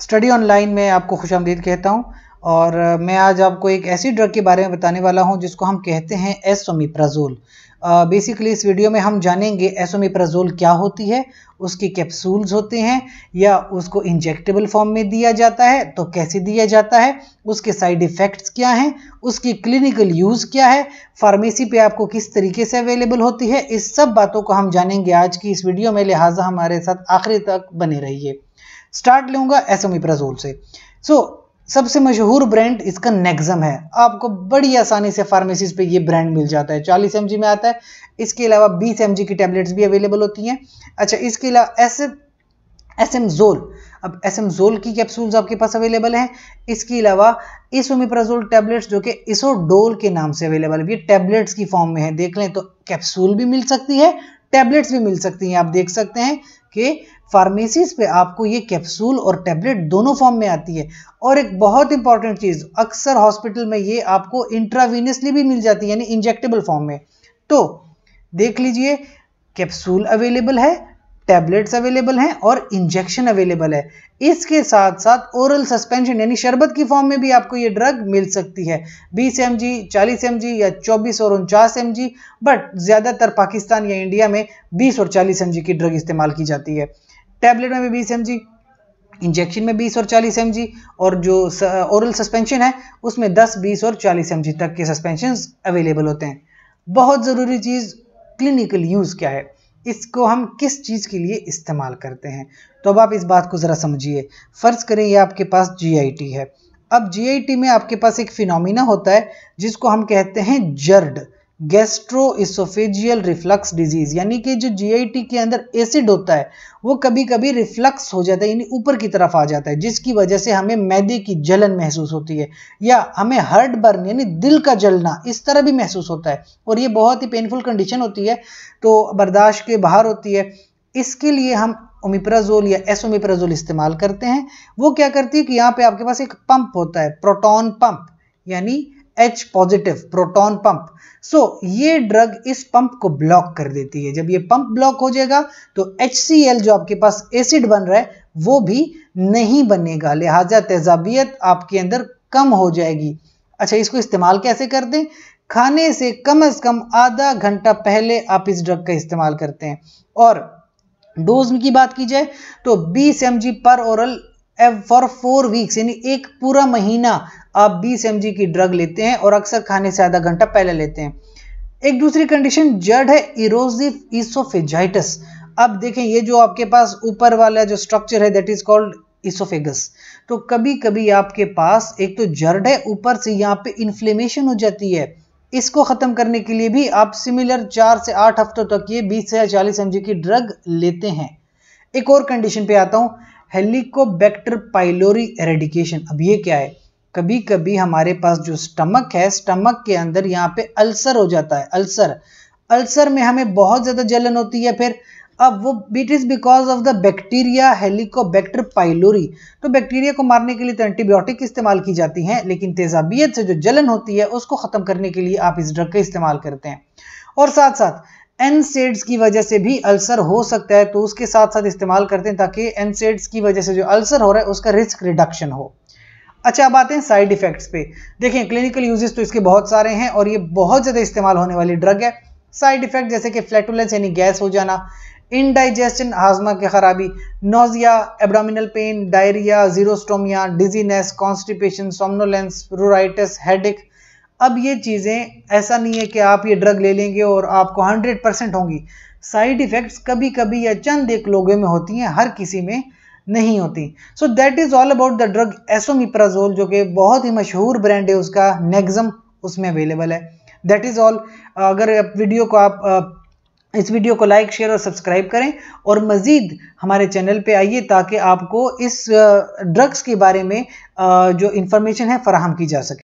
study online में आपको खुश आमदीद कहता हूँ और मैं आज आपको एक ऐसी ड्रग के बारे में बताने वाला हूँ जिसको हम कहते हैं एसोमीप्राजोल बेसिकली इस वीडियो में हम जानेंगे एसोमीप्राजोल क्या होती है उसके कैप्सूल्स होते हैं या उसको इंजेक्टेबल फॉर्म में दिया जाता है तो कैसे दिया जाता है उसके साइड इफ़ेक्ट्स क्या हैं उसकी क्लिनिकल यूज़ क्या है फार्मेसी पे आपको किस तरीके से अवेलेबल होती है इस सब बातों को हम जानेंगे आज की इस वीडियो में लिहाजा हमारे साथ आखिरी तक बने रहिए स्टार्ट लूंगा एसोमिप्राजोल से सो so, सबसे मशहूर ब्रांड इसका नेक्जम है आपको बड़ी आसानी से फार्मेसीज पे ये ब्रांड मिल जाता है 40 एम में आता है इसके अलावा 20 एम की टैबलेट्स भी अवेलेबल होती हैं अच्छा इसके अलावा एस एस एम जोल अब एस एम जोल की कैप्सूल्स आपके पास अवेलेबल हैं इसके अलावा इसोमिप्राजोल टैबलेट्स जो कि इसोडोल के नाम से अवेलेबल है ये टैबलेट्स की फॉर्म में है देख लें तो कैप्सूल भी मिल सकती है टैबलेट्स भी मिल सकती हैं आप देख सकते हैं के फार्मेसीज पे आपको ये कैप्सूल और टैबलेट दोनों फॉर्म में आती है और एक बहुत इंपॉर्टेंट चीज़ अक्सर हॉस्पिटल में ये आपको इंट्रावीनियसली भी मिल जाती है यानी इंजेक्टेबल फॉर्म में तो देख लीजिए कैप्सूल अवेलेबल है टैबलेट्स अवेलेबल हैं और इंजेक्शन अवेलेबल है इसके साथ साथ ओरल सस्पेंशन यानी शरबत की फॉर्म में भी आपको ये ड्रग मिल सकती है 20 एम जी चालीस एम जी या 24 और उनचास एम जी बट ज़्यादातर पाकिस्तान या इंडिया में 20 और 40 एम जी की ड्रग इस्तेमाल की जाती है टैबलेट में भी बीस एम जी इंजेक्शन में 20 और 40 एम और जो ओरल सस्पेंशन है उसमें 10, 20 और 40 एम तक के सस्पेंशन अवेलेबल होते हैं बहुत ज़रूरी चीज़ क्लिनिकल यूज़ क्या है इसको हम किस चीज़ के लिए इस्तेमाल करते हैं तो अब आप इस बात को ज़रा समझिए फ़र्ज़ करें ये आपके पास जी है अब जी में आपके पास एक फिनोमिना होता है जिसको हम कहते हैं जर्ड गैस्ट्रोइसोफेजियल रिफ्लक्स डिजीज यानी कि जो जीआईटी के अंदर एसिड होता है वो कभी कभी रिफ्लक्स हो जाता है यानी ऊपर की तरफ आ जाता है जिसकी वजह से हमें मैदे की जलन महसूस होती है या हमें हर्ट बर्न यानी दिल का जलना इस तरह भी महसूस होता है और ये बहुत ही पेनफुल कंडीशन होती है तो बर्दाश्त के बाहर होती है इसके लिए हम ओमिप्राजोल या एसोमिप्राजोल इस्तेमाल करते हैं वो क्या करती है कि यहाँ पे आपके पास एक पंप होता है प्रोटॉन पंप यानी H positive proton pump so ये ड्रग इस पंप को ब्लॉक कर देती है जब ये पंप ब्लॉक हो जाएगा तो एच जो आपके पास एसिड बन रहा है वो भी नहीं बनेगा लिहाजा तेजाबियत आपके अंदर कम हो जाएगी अच्छा इसको इस्तेमाल कैसे कर दें खाने से कम से कम आधा घंटा पहले आप इस ड्रग का इस्तेमाल करते हैं और डोज की बात की जाए तो 20 एम पर ओरल फॉर फोर वीक्स यानी एक पूरा महीना आप 20 एम की ड्रग लेते हैं और अक्सर खाने से आधा घंटा पहले लेते हैं एक दूसरी कंडीशन जड़ है इरोजिव इसोफेजाइटिस अब देखें ये जो आपके पास ऊपर वाला जो स्ट्रक्चर है दैट इज कॉल्ड इसोफेगस तो कभी कभी आपके पास एक तो जर्ड है ऊपर से यहाँ पे इन्फ्लेमेशन हो जाती है इसको ख़त्म करने के लिए भी आप सिमिलर चार से आठ हफ्तों तक ये बीस से चालीस एम की ड्रग लेते हैं एक और कंडीशन पे आता हूं हेलिकोबैक्टर पाइलोरी एरेडिकेशन अब ये क्या है कभी कभी हमारे पास जो स्टमक है स्टमक के अंदर यहाँ पे अल्सर हो जाता है अल्सर अल्सर में हमें बहुत ज़्यादा जलन होती है फिर अब वो it is because of the bacteria Helicobacter pylori तो बैक्टीरिया को मारने के लिए तो एंटीबायोटिक इस्तेमाल की जाती है लेकिन तेजाबियत से जो जलन होती है उसको ख़त्म करने के लिए आप इस ड्रग का इस्तेमाल करते हैं और साथ साथ एनसेड्स की वजह से भी अल्सर हो सकता है तो उसके साथ साथ इस्तेमाल करते हैं ताकि एनसेड्स की वजह से जो अल्सर हो रहा है उसका रिस्क रिडक्शन हो अच्छा अब आते हैं साइड इफेक्ट्स पे देखें क्लिनिकल यूजेस तो इसके बहुत सारे हैं और ये बहुत ज़्यादा इस्तेमाल होने वाली ड्रग है साइड इफेक्ट जैसे कि फ्लैटुलेंस यानी गैस हो जाना इनडाइजेशन हाजमा की खराबी nausea abdominal pain diarrhoea xerostomia dizziness constipation somnolence pruritus headache अब ये चीज़ें ऐसा नहीं है कि आप ये ड्रग ले लेंगे और आपको हंड्रेड परसेंट होंगी साइड इफ़ेक्ट्स कभी कभी या चंद एक लोगों में होती हैं हर किसी में नहीं होती so that is all about the drug esomeprazole जो कि बहुत ही मशहूर ब्रांड है उसका नेग्जम उसमें अवेलेबल है दैट इज़ ऑल अगर वीडियो को आप uh, इस वीडियो को लाइक शेयर और सब्सक्राइब करें और मज़ीद हमारे चैनल पे आइए ताकि आपको इस ड्रग्स के बारे में जो इंफॉर्मेशन है फ़राहम की जा सके